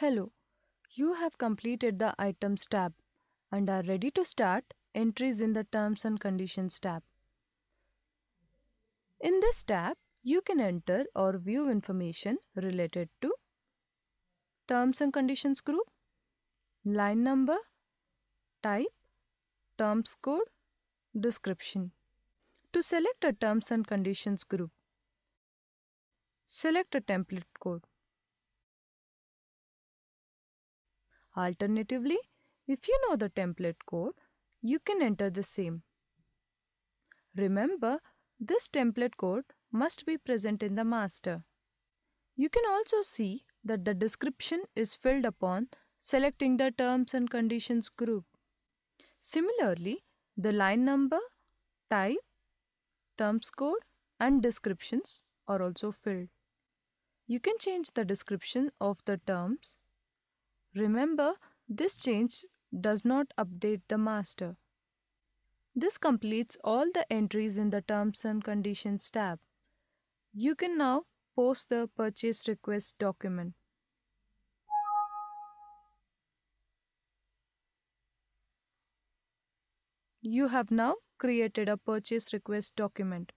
Hello, you have completed the Items tab and are ready to start Entries in the Terms and Conditions tab. In this tab, you can enter or view information related to Terms and Conditions group, line number, type, terms code, description. To select a terms and conditions group, select a template code. Alternatively, if you know the template code, you can enter the same. Remember, this template code must be present in the master. You can also see that the description is filled upon selecting the terms and conditions group. Similarly, the line number, type, terms code and descriptions are also filled. You can change the description of the terms Remember, this change does not update the master. This completes all the entries in the Terms and Conditions tab. You can now post the purchase request document. You have now created a purchase request document.